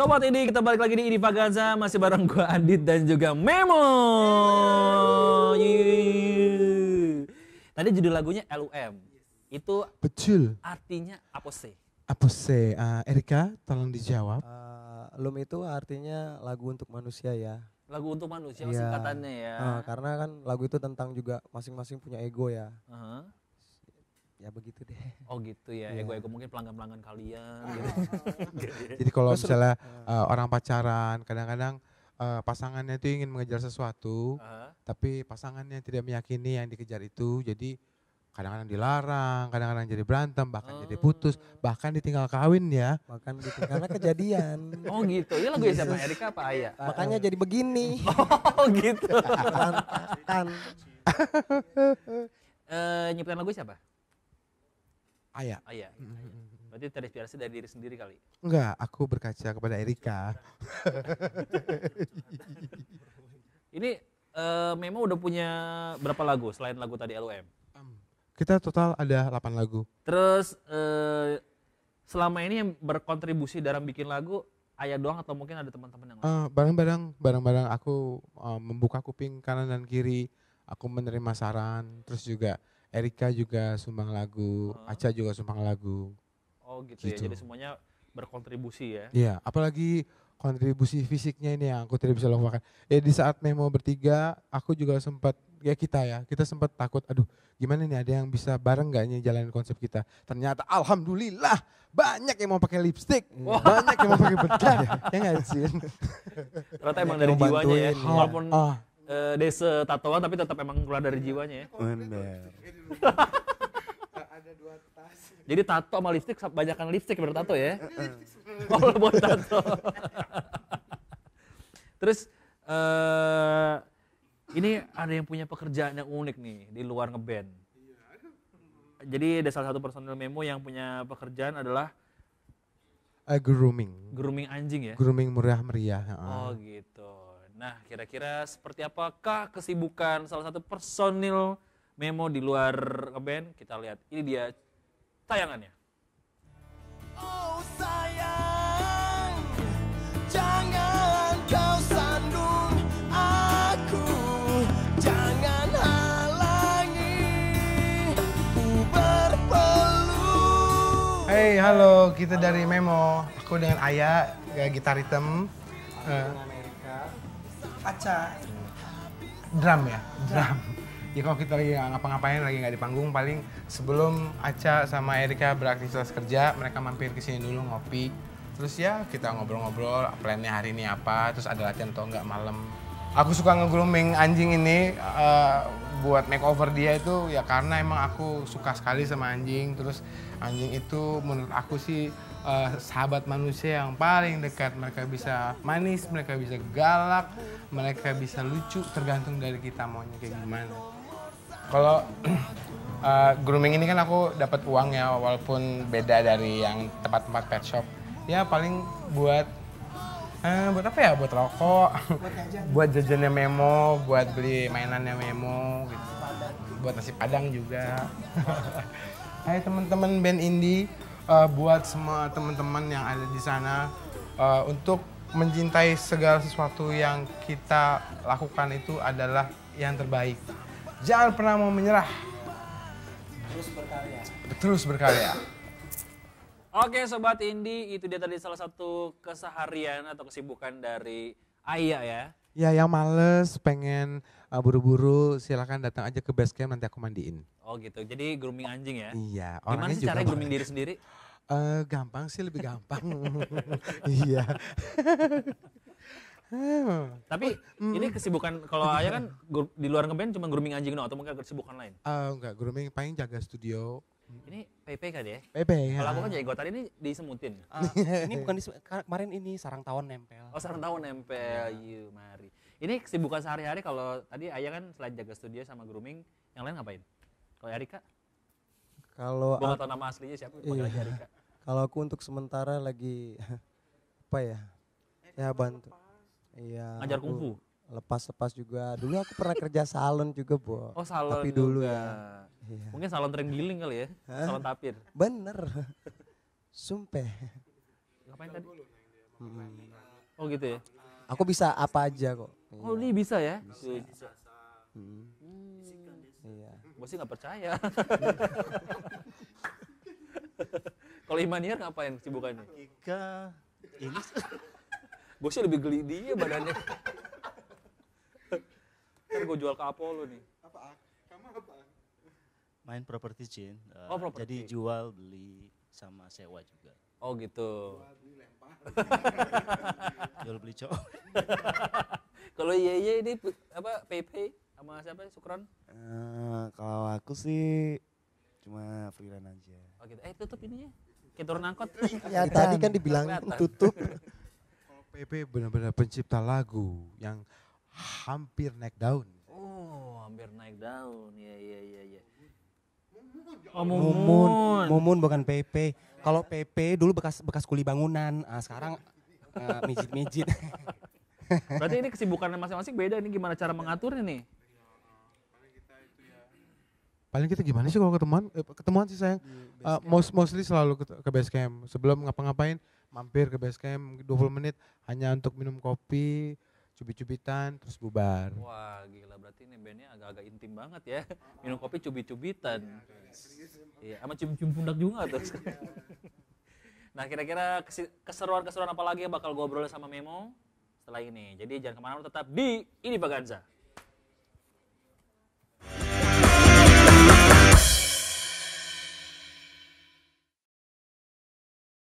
Sobat ini kita balik lagi di Idi Paganza masih bareng gue Adit dan juga Memo. Tadi judul lagunya LUM. Itu Betul. artinya apa sih? Apa sih? Uh, Erika tolong dijawab. Uh, LUM itu artinya lagu untuk manusia ya. Lagu untuk manusia yeah. singkatannya ya. Uh, karena kan lagu itu tentang juga masing-masing punya ego ya. Uh -huh ya begitu deh. Oh gitu ya, yeah. ego-ego mungkin pelanggan-pelanggan kalian iya. gitu. Jadi kalau misalnya uh, orang pacaran kadang-kadang uh, pasangannya itu ingin mengejar sesuatu, uh tapi pasangannya tidak meyakini yang dikejar itu, jadi kadang-kadang dilarang, kadang-kadang jadi berantem, bahkan oh. jadi putus, bahkan ditinggal kawin ya. Bahkan ditinggal kejadian. Oh gitu, ini lagu siapa Erika apa Ayah? Makanya jadi begini. Oh gitu. Berantakan. uh, nyiptain lagu siapa? Ayah. Oh iya. oh, iya. Berarti terinspirasi dari diri sendiri kali? Enggak, aku berkaca kepada Erika. Ini uh, Memo udah punya berapa lagu selain lagu tadi LUM? Kita total ada 8 lagu. Terus uh, selama ini yang berkontribusi dalam bikin lagu ayah doang atau mungkin ada teman-teman yang lain? Uh, eh, barang-barang, barang-barang aku uh, membuka kuping kanan dan kiri, aku menerima saran, terus juga Erika juga sumbang lagu, uh. Aca juga sumbang lagu. Oh gitu, ya. gitu ya, jadi semuanya berkontribusi ya. Iya, apalagi kontribusi fisiknya ini yang aku tidak bisa lupakan. Ya di saat memo bertiga, aku juga sempat ya kita ya, kita sempat takut, aduh gimana nih ada yang bisa bareng gak nih jalanin konsep kita. Ternyata alhamdulillah banyak yang mau pakai lipstick, wow. banyak yang mau pakai bedak, ya, ya nggak sih? Ternyata emang dari jiwanya ya, ya. walaupun oh uh, eh, desa tatoan tapi tetap emang keluar dari jiwanya ya. Ember. Ada dua tas. Jadi tato sama lipstick banyakkan lipstick tato ya. Iya, Kalau buat tato. Terus uh, ini ada yang punya pekerjaan yang unik nih di luar ngeband. Iya. Jadi ada salah satu personel memo yang punya pekerjaan adalah uh, grooming. Grooming anjing ya? Grooming murah meriah. Oh gitu. Nah, kira-kira seperti apakah kesibukan salah satu personil Memo di luar band? Kita lihat. Ini dia tayangannya. Oh sayang, jangan kau sandung aku, jangan halangi ku berpeluh. Hey, halo, kita halo. dari Memo. Aku dengan Ayah ya, gitar hitam. Uh, Aca. Drum ya, drum. Ya kalau kita lagi ngapa-ngapain, lagi nggak di panggung, paling sebelum Aca sama Erika beraktivitas kerja, mereka mampir ke sini dulu ngopi. Terus ya kita ngobrol-ngobrol, plannya hari ini apa, terus ada latihan atau nggak malam. Aku suka nge anjing ini, eh, buat makeover dia itu ya karena emang aku suka sekali sama anjing terus anjing itu menurut aku sih uh, sahabat manusia yang paling dekat mereka bisa manis mereka bisa galak mereka bisa lucu tergantung dari kita maunya kayak gimana kalau uh, grooming ini kan aku dapat uang ya walaupun beda dari yang tempat-tempat pet shop ya paling buat Uh, buat apa ya? Buat rokok, buat, jajan. jajannya Memo, buat beli mainannya Memo, gitu. buat nasi padang juga. Hai teman-teman band indie, uh, buat semua teman-teman yang ada di sana uh, untuk mencintai segala sesuatu yang kita lakukan itu adalah yang terbaik. Jangan pernah mau menyerah. Terus berkarya. Terus berkarya. Oke Sobat Indi, itu dia tadi salah satu keseharian atau kesibukan dari Ayah ya. Ya yang males pengen uh, buru-buru silahkan datang aja ke base camp nanti aku mandiin. Oh gitu, jadi grooming anjing ya? Iya. Gimana sih cara grooming diri sendiri? Uh, gampang sih, lebih gampang. iya. Tapi oh, ini kesibukan kalau Ayah kan di luar ngeband cuma grooming anjing no, atau mungkin kesibukan lain? Uh, enggak, grooming paling jaga studio, Hmm. Ini PP kan ya? PP ya. Kalau aku kan jago tadi ini disemutin. Uh, ini bukan di kemarin ini sarang tawon nempel. Oh, sarang tawon nempel. ya. yuk iya, mari. Ini kesibukan sehari-hari kalau tadi Ayah kan selain jaga studio sama grooming, yang lain ngapain? Kalau Erika? Kalau aku tahu nama aslinya siapa, iya. Erika. Kalau aku untuk sementara lagi apa ya? ya bantu. Iya. Ngajar kungfu. Lepas-lepas juga. Dulu aku pernah kerja salon juga, Bu. Oh, salon. Tapi dulu juga. ya Iya. Mungkin salon terenggiling kali ya, salon tapir. Bener, sumpah. Ngapain tadi? Hmm. Oh gitu ya? Aku bisa apa aja kok. Oh ini iya. bisa ya? Bisa. Iya. bisa. Hmm. hmm. Iya. Gue sih nggak percaya. Kalau Imaniar ngapain kesibukannya? Ika ini gue sih lebih geli dia badannya. kan gue jual ke Apollo nih. Apa? Kamu apa? main properti Jin. Uh, oh, property. Jadi jual beli sama sewa juga. Oh gitu. Jual beli lempar. jual beli cowok. kalau Iya Ye ini apa PP sama siapa Sukron? Uh, kalau aku sih cuma freelance aja. Oh gitu. Eh tutup ininya. Kayak turun angkot. ya tadi kan dibilang tutup. Kalau PP benar-benar pencipta lagu yang hampir naik daun. Oh, hampir naik daun. Iya, iya, iya, iya. Oh, Mumun. Mumun, Mumun bukan PP. Kalau PP dulu bekas bekas kuli bangunan. Nah, sekarang mijit ah, mijit-mijit. Berarti ini kesibukan masing-masing beda. Ini gimana cara mengaturnya nih? Paling kita gimana sih kalau ketemuan? Eh, ketemuan sih sayang. Uh, ah, most, mostly selalu ke, ke base camp. Sebelum ngapa-ngapain, mampir ke base camp 20 menit hanya untuk minum kopi, cubit-cubitan, terus bubar. Wah, gila berarti ini bandnya agak-agak intim banget ya. Minum kopi cubit-cubitan. Iya, iya, sama cium-cium pundak juga terus. Iya. nah, kira-kira keseruan-keseruan apa lagi yang bakal gue obrolin sama Memo setelah ini. Jadi jangan kemana-mana tetap di ini Baganza.